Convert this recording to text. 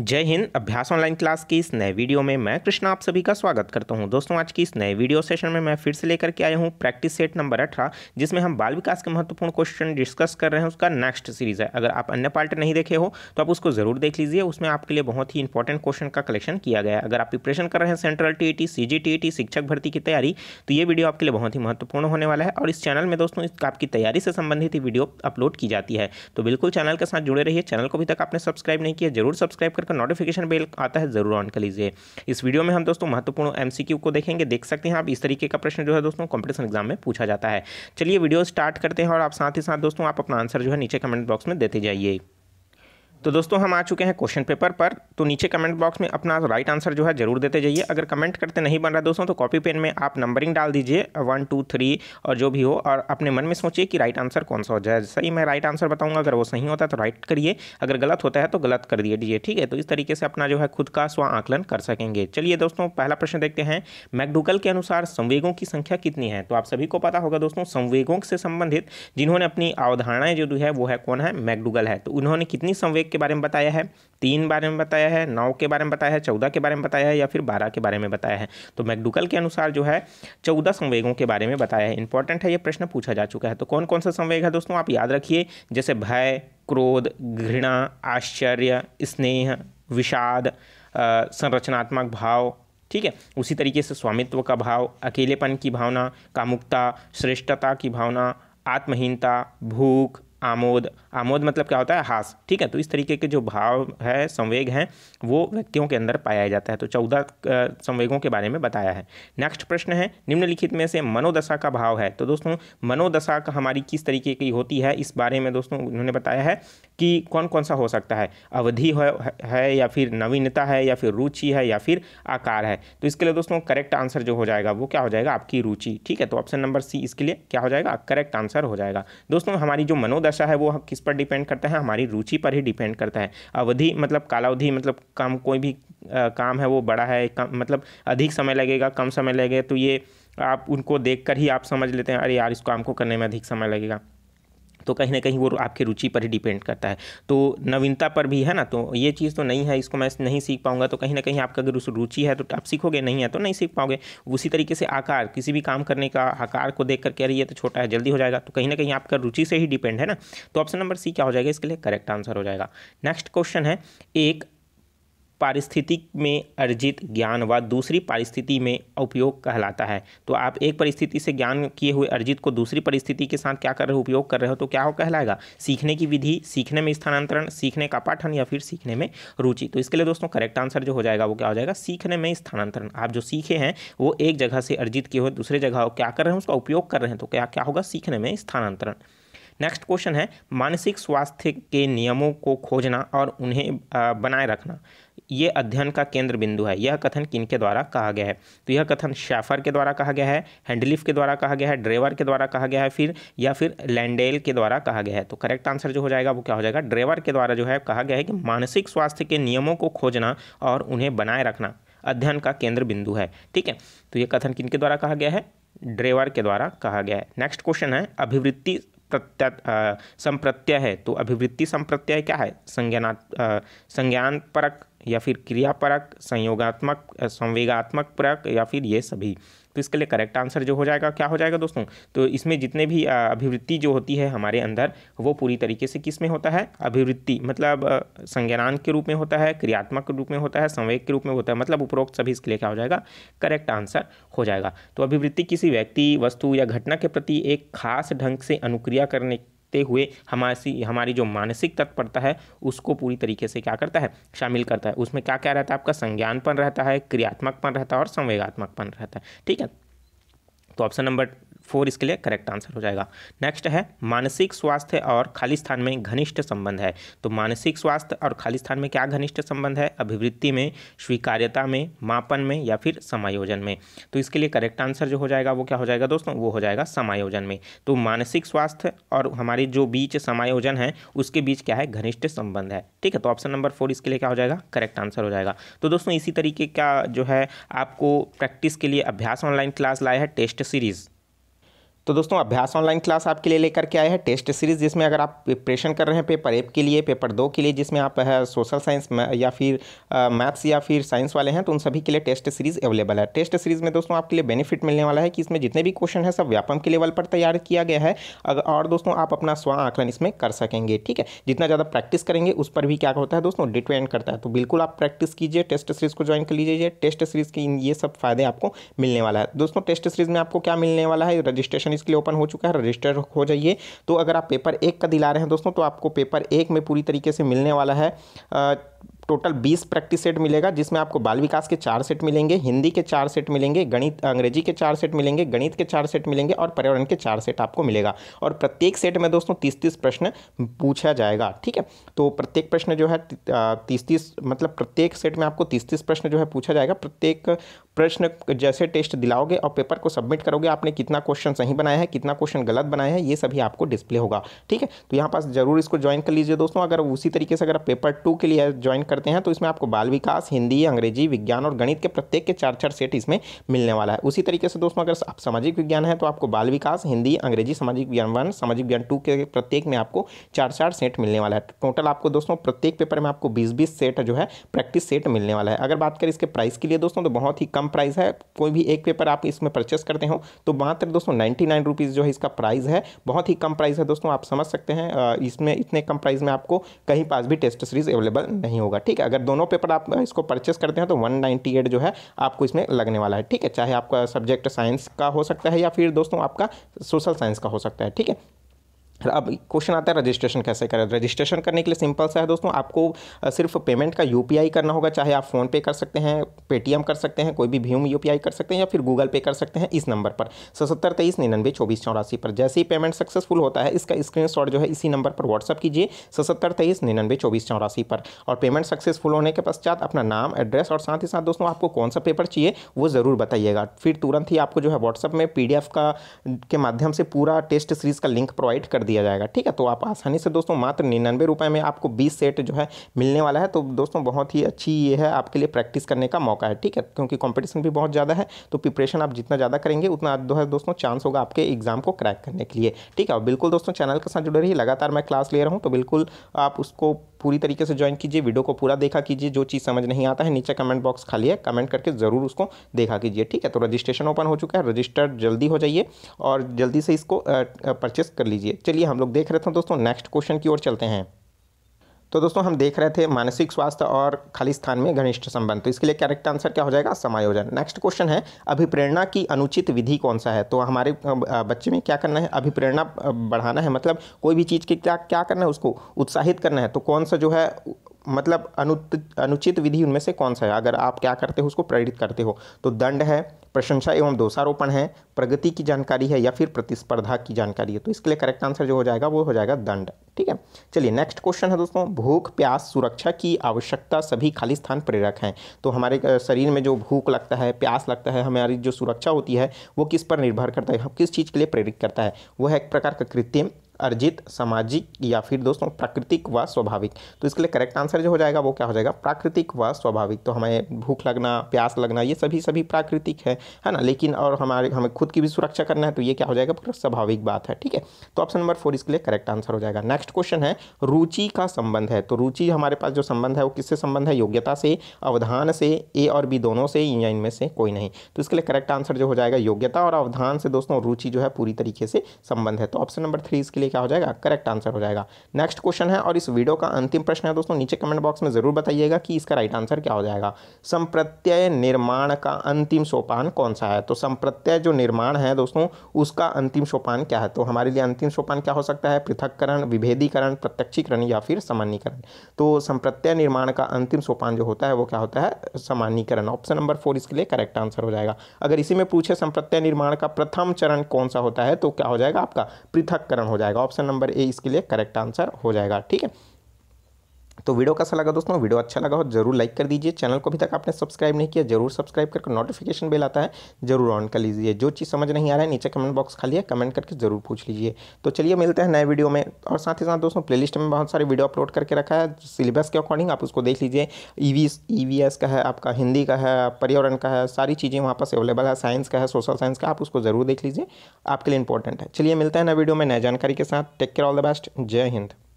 जय हिंद अभ्यास online class की इस नए वीडियो में मैं कृष्णा आप सभी का स्वागत करता हूं दोस्तों आज की इस नए वीडियो सेशन में मैं फिर से लेकर के आया हूं प्रैक्टिस सेट नंबर अठारह जिसमें हम बाल विकास के महत्वपूर्ण क्वेश्चन डिस्कस कर रहे हैं उसका नेक्स्ट सीरीज है अगर आप अन्य पार्ट नहीं देखे हो तो आप उसको जरूर देख लीजिए उसमें आपके लिए बहुत ही इंपॉर्टेंट क्वेश्चन का कलेक्शन किया गया है अगर आप प्रिपरेशन कर रहे हैं सेंट्रल टी ई टी शिक्षक भर्ती की तैयारी तो ये वीडियो आपके लिए बहुत ही महत्वपूर्ण होने वाला है और इस चैनल में दोस्तों आपकी तैयारी से संबंधित वीडियो अपलोड की जाती है तो बिल्कुल चैनल के साथ जुड़े रहिए चैनल को अभी तक आपने सब्सक्राइब नहीं किया जरूर सब्सक्राइब कर आपका नोटिफिकेशन बेल आता है ज़रूर ऑन कर लीजिए इस वीडियो में हम दोस्तों महत्वपूर्ण एम को देखेंगे देख सकते हैं आप इस तरीके का प्रश्न जो है दोस्तों कॉम्पिटिशन एग्जाम में पूछा जाता है चलिए वीडियो स्टार्ट करते हैं और आप साथ ही साथ दोस्तों आप अपना आंसर जो है नीचे कमेंट बॉक्स में देते जाइए तो दोस्तों हम आ चुके हैं क्वेश्चन पेपर पर तो नीचे कमेंट बॉक्स में अपना राइट आंसर जो है जरूर देते जाइए अगर कमेंट करते नहीं बन रहा दोस्तों तो कॉपी पेन में आप नंबरिंग डाल दीजिए वन टू थ्री और जो भी हो और अपने मन में सोचिए कि राइट आंसर कौन सा हो जाए सही मैं राइट आंसर बताऊंगा अगर वो सही होता है तो राइट करिए अगर गलत होता है तो गलत कर दिए दीजिए ठीक है तो इस तरीके से अपना जो है खुद का स्व आकलन कर सकेंगे चलिए दोस्तों पहला प्रश्न देखते हैं मैकडूगल के अनुसार संवेगों की संख्या कितनी है तो आप सभी को पता होगा दोस्तों संवेगों से संबंधित जिन्होंने अपनी अवधारणाएं जो है वो है कौन है मैकडूगल है तो उन्होंने कितनी संवेग एक के बारे में बताया है तीन बारे में बताया है नौ के बारे में बताया है चौदह के बारे में बताया है या फिर बारह के बारे में बताया है तो मैकडुकल के अनुसार जो है चौदह संवेगों के बारे में बताया है इंपॉर्टेंट है ये प्रश्न पूछा जा चुका है तो कौन कौन सा संवेग है दोस्तों आप याद रखिए जैसे भय क्रोध घृणा आश्चर्य स्नेह विषाद संरचनात्मक भाव ठीक है उसी तरीके से स्वामित्व का भाव अकेलेपन की भावना कामुकता श्रेष्ठता की भावना आत्महीनता भूख आमोद आमोद मतलब क्या होता है हास ठीक है तो इस तरीके के जो भाव है संवेग हैं वो व्यक्तियों के अंदर पाया जाता है तो चौदह संवेगों के बारे में बताया है नेक्स्ट प्रश्न है निम्नलिखित में से मनोदशा का भाव है तो दोस्तों मनोदशा का हमारी किस तरीके की होती है इस बारे में दोस्तों उन्होंने बताया है कि कौन कौन सा हो सकता है अवधि है या फिर नवीनता है या फिर रुचि है या फिर आकार है तो इसके लिए दोस्तों करेक्ट आंसर जो हो जाएगा वो क्या हो जाएगा आपकी रुचि ठीक है तो ऑप्शन नंबर सी इसके लिए क्या हो जाएगा करेक्ट आंसर हो जाएगा दोस्तों हमारी जो मनोदशा दशा है वो किस पर डिपेंड करता है हमारी रुचि पर ही डिपेंड करता है अवधि मतलब कालावधि मतलब काम कोई भी आ, काम है वो बड़ा है कम मतलब अधिक समय लगेगा कम समय लगेगा तो ये आप उनको देख कर ही आप समझ लेते हैं अरे यार इस काम को करने में अधिक समय लगेगा तो कहीं ना कहीं वो आपकी रुचि पर ही डिपेंड करता है तो नवीनता पर भी है ना तो ये चीज़ तो नहीं है इसको मैं नहीं सीख पाऊंगा तो कहीं ना कहीं आपका अगर उस रुचि है तो आप सीखोगे नहीं है तो नहीं सीख पाओगे उसी तरीके से आकार किसी भी काम करने का आकार को देख करके अरे ये तो छोटा है जल्दी हो जाएगा तो कहीं ना कहीं आपका रुचि से ही डिपेंड है ना तो ऑप्शन नंबर सी क्या हो जाएगा इसके लिए करेक्ट आंसर हो जाएगा नेक्स्ट क्वेश्चन है एक पारिस्थितिक में अर्जित ज्ञान व दूसरी परिस्थिति में उपयोग कहलाता है तो आप एक परिस्थिति से ज्ञान किए हुए अर्जित को दूसरी परिस्थिति के साथ क्या कर रहे हो उपयोग कर रहे हो तो क्या हो कहलाएगा सीखने की विधि सीखने में स्थानांतरण सीखने का पाठन या फिर सीखने में रुचि तो इसके लिए दोस्तों करेक्ट आंसर जो हो जाएगा वो क्या हो जाएगा सीखने में स्थानांतरण आप जो सीखे हैं वो एक जगह से अर्जित किए हुए दूसरे जगह क्या कर रहे हैं उसका उपयोग कर रहे हैं तो क्या क्या होगा सीखने में स्थानांतरण नेक्स्ट क्वेश्चन है मानसिक स्वास्थ्य के नियमों को खोजना और उन्हें बनाए रखना ये अध्ययन का केंद्र बिंदु है यह कथन किनके द्वारा कहा गया है तो यह कथन शेफर के द्वारा कहा गया है हैंडलिफ के द्वारा कहा गया है ड्रेवर के द्वारा कहा गया है फिर या फिर लैंडेल के द्वारा कहा गया है तो करेक्ट आंसर जो हो जाएगा वो क्या हो जाएगा ड्रेवर के द्वारा जो है कहा गया है कि मानसिक स्वास्थ्य के नियमों को खोजना और उन्हें बनाए रखना अध्ययन का केंद्र बिंदु है ठीक है तो यह कथन किनके द्वारा कहा गया है ड्रेवर के द्वारा कहा गया है नेक्स्ट क्वेश्चन है अभिवृत्ति संप्रत्यय है तो अभिवृत्ति संप्रत्यय क्या है संज्ञा संज्ञान परक या फिर क्रियापरक संयोगात्मक संवेगात्मक परक या फिर ये सभी तो इसके लिए करेक्ट आंसर जो हो जाएगा क्या हो जाएगा दोस्तों तो इसमें जितने भी अभिवृत्ति जो होती है हमारे अंदर वो पूरी तरीके से किस में होता है अभिवृत्ति मतलब संज्ञान के रूप में होता है क्रियात्मक के रूप में होता है संवेद के रूप में होता है मतलब उपरोक्त सभी इसके लिए क्या हो जाएगा करेक्ट आंसर हो जाएगा तो अभिवृत्ति किसी व्यक्ति वस्तु या घटना के प्रति एक खास ढंग से अनुक्रिया करने ते हुए हमारी हमारी जो मानसिक तत्परता है उसको पूरी तरीके से क्या करता है शामिल करता है उसमें क्या क्या रहता है आपका संज्ञानपन रहता है क्रियात्मकपन रहता है और संवेगात्मकपन रहता है ठीक है तो ऑप्शन नंबर फोर इसके लिए करेक्ट आंसर हो जाएगा नेक्स्ट है मानसिक स्वास्थ्य और खाली स्थान में घनिष्ठ संबंध है तो मानसिक स्वास्थ्य और खाली स्थान में क्या घनिष्ठ संबंध है अभिवृत्ति में स्वीकार्यता में मापन में या फिर समायोजन में तो इसके लिए करेक्ट आंसर जो हो जाएगा वो क्या हो जाएगा दोस्तों वो हो जाएगा समायोजन में तो मानसिक स्वास्थ्य और हमारे जो बीच समायोजन है उसके बीच क्या है घनिष्ठ संबंध है ठीक है तो ऑप्शन नंबर फोर इसके लिए क्या हो जाएगा करेक्ट आंसर हो जाएगा तो दोस्तों इसी तरीके का जो है आपको प्रैक्टिस के लिए अभ्यास ऑनलाइन क्लास लाया है टेस्ट सीरीज़ तो दोस्तों अभ्यास ऑनलाइन क्लास आपके लिए लेकर के आए हैं टेस्ट सीरीज जिसमें अगर आप प्रिपरेशन कर रहे हैं पेपर एक के लिए पेपर दो के लिए जिसमें आप सोशल साइंस या फिर मैथ्स या फिर साइंस वाले हैं तो उन सभी के लिए टेस्ट सीरीज अवेलेबल है टेस्ट सीरीज में दोस्तों आपके लिए बेनिफिट मिलने वाला है कि इसमें जितने भी क्वेश्चन है सब व्यापम के लेवल पर तैयार किया गया है और दोस्तों आप अपना स्व आकलन इसमें कर सकेंगे ठीक है जितना ज़्यादा प्रैक्टिस करेंगे उस पर भी क्या होता है दोस्तों डिपेंड करता है तो बिल्कुल आप प्रैक्टिस कीजिए टेस्ट सीरीज को ज्वाइन कर लीजिए टेस्ट सीरीज के ये सब फायदे आपको मिलने वाला है दोस्तों टेस्ट सीरीज में आपको क्या मिलने वाला है रजिस्ट्रेशन इसके लिए ओपन हो चुका है रजिस्टर हो जाइए तो अगर आप पेपर एक का दिला रहे हैं दोस्तों तो आपको पेपर एक में पूरी तरीके से मिलने वाला है टोटल 20 प्रैक्टिस सेट मिलेगा जिसमें आपको बाल विकास के चार सेट मिलेंगे हिंदी के चार सेट मिलेंगे गणित अंग्रेजी के चार सेट मिलेंगे गणित के चार सेट मिलेंगे और पर्यावरण के चार सेट आपको मिलेगा और प्रत्येक सेट में दोस्तों तीस तीस प्रश्न पूछा जाएगा ठीक है तो प्रत्येक प्रश्न जो है तीस तीस मतलब प्रत्येक सेट में आपको तीस तीस प्रश्न जो है पूछा जाएगा प्रत्येक प्रश्न जैसे टेस्ट दिलाओगे और पेपर को सबमिट करोगे आपने कितना क्वेश्चन सही बनाया है कितना क्वेश्चन गलत बनाया है ये सभी आपको डिस्प्ले होगा ठीक है तो यहाँ पास जरूर इसको ज्वाइन कर लीजिए दोस्तों अगर उसी तरीके से अगर पेपर टू के लिए ज्वाइन कर करते हैं तो इसमें आपको बाल विकास हिंदी अंग्रेजी विज्ञान और गणित के प्रत्येक के चार चार सेट इसमें मिलने वाला है उसी तरीके से दोस्तों अगर आप सामाजिक विज्ञान है तो आपको बाल विकास हिंदी अंग्रेजी सामाजिक विज्ञान वन सामाजिक विज्ञान टू के प्रत्येक में आपको चार चार सेट मिलने वाला है तो टोटल आपको दोस्तों प्रत्येक पेपर में आपको बीस बीस सेट जो है प्रैक्टिस सेट मिलने वाला है अगर बात करें इसके प्राइस के लिए दोस्तों तो बहुत ही कम प्राइस है कोई भी एक पेपर आप इसमें परचेस करते हो तो मात्र दोस्तों नाइन्टी नाइन रुपीज़ जो है इसका प्राइस है बहुत ही कम प्राइस है दोस्तों आप समझ सकते हैं इसमें इतने कम प्राइस में आपको कहीं पास भी टेस्ट सीरीज़ अवेलेबल नहीं होगा ठीक है अगर दोनों पेपर आप इसको परचेस करते हैं तो वन जो है आपको इसमें लगने वाला है ठीक है चाहे आपका सब्जेक्ट साइंस का हो सकता है या फिर दोस्तों आपका सोशल साइंस का हो सकता है ठीक है अब क्वेश्चन आता है रजिस्ट्रेशन कैसे करें रजिस्ट्रेशन तो करने के लिए सिंपल सा है दोस्तों आपको सिर्फ पेमेंट का यूपीआई करना होगा चाहे आप फ़ोन पे कर सकते हैं पेटीएम कर सकते हैं कोई भी भीम यूपीआई कर सकते हैं या फिर गूगल पे कर सकते हैं इस नंबर पर सतर तेईस निन्यानवे चौबीस चौरासी पर जैसे ही पेमेंट सक्सेसफुल होता है इसका स्क्रीन जो है इसी नंबर पर व्हाट्सअप कीजिए सतर तेईस निन्यानवे चौबीस चौरासी पर और पेमेंट सक्सेसफुल होने के पश्चात अपना नाम एड्रेस और साथ ही साथ दोस्तों आपको कौन सा पेपर चाहिए वो ज़रूर बताइएगा फिर तुरंत ही आपको जो है व्हाट्सअप में पी का के माध्यम से पूरा टेस्ट सीरीज़ का लिंक प्रोवाइड कर दिया जाएगा ठीक है तो आप आसानी से दोस्तों मात्र निन्यानवे रुपये में आपको बीस सेट जो है मिलने वाला है तो दोस्तों बहुत ही अच्छी ये है आपके लिए प्रैक्टिस करने का मौका है ठीक है क्योंकि कॉम्पिटिशन भी बहुत ज़्यादा है तो प्रिपरेशन आप जितना ज़्यादा करेंगे उतना जो है दोस्तों चांस होगा आपके एग्जाम को क्रैक करने के लिए ठीक है बिल्कुल दोस्तों चैनल के साथ जुड़े रहिए लगातार मैं क्लास ले रहा हूँ तो बिल्कुल आप उसको पूरी तरीके से ज्वाइन कीजिए वीडियो को पूरा देखा कीजिए जो चीज़ समझ नहीं आता है नीचे कमेंट बॉक्स खाली है कमेंट करके ज़रूर उसको देखा कीजिए ठीक है तो रजिस्ट्रेशन ओपन हो चुका है रजिस्टर जल्दी हो जाइए और जल्दी से इसको परचेस कर लीजिए चलिए हम लोग देख रहे थे दोस्तों नेक्स्ट क्वेश्चन की ओर चलते हैं तो दोस्तों हम देख रहे थे मानसिक स्वास्थ्य और खाली स्थान में घनिष्ठ संबंध तो इसके लिए करेक्ट आंसर क्या हो जाएगा समायोजन नेक्स्ट क्वेश्चन है अभिप्रेरणा की अनुचित विधि कौन सा है तो हमारे बच्चे में क्या करना है अभिप्रेरणा बढ़ाना है मतलब कोई भी चीज़ की क्या क्या करना है उसको उत्साहित करना है तो कौन सा जो है मतलब अनु अनुचित विधि उनमें से कौन सा है अगर आप क्या करते हो उसको प्रेरित करते हो तो दंड है प्रशंसा एवं दोषारोपण है प्रगति की जानकारी है या फिर प्रतिस्पर्धा की जानकारी है तो इसके लिए करेक्ट आंसर जो हो जाएगा वो हो जाएगा दंड ठीक है चलिए नेक्स्ट क्वेश्चन है दोस्तों भूख प्यास सुरक्षा की आवश्यकता सभी खाली स्थान प्रेरक हैं तो हमारे शरीर में जो भूख लगता है प्यास लगता है हमारी जो सुरक्षा होती है वो किस पर निर्भर करता है किस चीज़ के लिए प्रेरित करता है वह है एक प्रकार का कृत्रिम अर्जित सामाजिक या फिर दोस्तों प्राकृतिक व स्वाभाविक तो इसके लिए करेक्ट आंसर जो हो जाएगा वो क्या हो जाएगा प्राकृतिक व स्वाभाविक तो हमें भूख लगना प्यास लगना ये सभी सभी प्राकृतिक है है ना लेकिन और हमारे हमें खुद की भी सुरक्षा करना है तो ये क्या हो जाएगा स्वाभाविक बात है ठीक है तो ऑप्शन नंबर फोर इसके लिए करेक्ट आंसर हो जाएगा नेक्स्ट क्वेश्चन है रुचि का संबंध है तो रुचि हमारे पास जो संबंध है वो किससे संबंध है योग्यता से अवधान से ए और बी दोनों से या इनमें से कोई नहीं तो इसके लिए करेक्ट आंसर जो हो जाएगा योग्यता और अवधान से दोस्तों रुचि जो है पूरी तरीके से संबंध है तो ऑप्शन नंबर थ्री इसके लिए ये क्या हो जाएगा करेक्ट आंसर हो जाएगा नेक्स्ट क्वेश्चन है और इस वीडियो का अंतिम प्रश्न है दोस्तों नीचे कमेंट बॉक्स में ज़रूर बताइएगा कि इसका राइट आंसर क्या हो जाएगा संप्रत्यय निर्माण का अंतिम सोपान कौन सा है तो संप्रत्यय जो निर्माण है दोस्तों उसका अंतिम सोपान क्या है तो हमारे लिए अंतिम सोपान क्या हो सकता है पृथककरण विभेदीकरण प्रत्यक्षीकरण या फिर सामान्यकरण तो संप्रत्यय निर्माण का अंतिम सोपान जो होता है वो क्या होता है सामान्यकरण ऑप्शन नंबर फोर इसके लिए करेक्ट आंसर हो जाएगा अगर इसी में पूछे संप्रत्यय निर्माण का प्रथम चरण कौन सा होता है तो क्या हो जाएगा आपका पृथककरण हो जाएगा जाएगा ऑप्शन नंबर ए इसके लिए करेक्ट आंसर हो जाएगा ठीक है तो वीडियो कैसा लगा दोस्तों वीडियो अच्छा लगा हो जरूर लाइक कर दीजिए चैनल को अभी तक आपने सब्सक्राइब नहीं किया जरूर सब्सक्राइब करके नोटिफिकेशन बेल आता है जरूर ऑन कर लीजिए जो चीज़ समझ नहीं आ रहा है नीचे कमेंट बॉक्स खाली है कमेंट करके जरूर पूछ लीजिए तो चलिए मिलते हैं नए वीडियो में और साथ ही साथ दोस्तों प्ले में बहुत सारे वीडियो अपलोड करके रखा है सिलेबस के अकॉर्डिंग आप उसको देख लीजिए ई e वी e का है आपका हिंदी का है पर्यावरण का है सारी चीज़ें वहाँ पास अवेलेबल है साइंस का है सोशल साइंस का आप उसको जरूर देख लीजिए आपके लिए इंपॉर्टेंट है चलिए मिलते हैं नए वीडियो में नए जानकारी के साथ take care all the best जय हिंद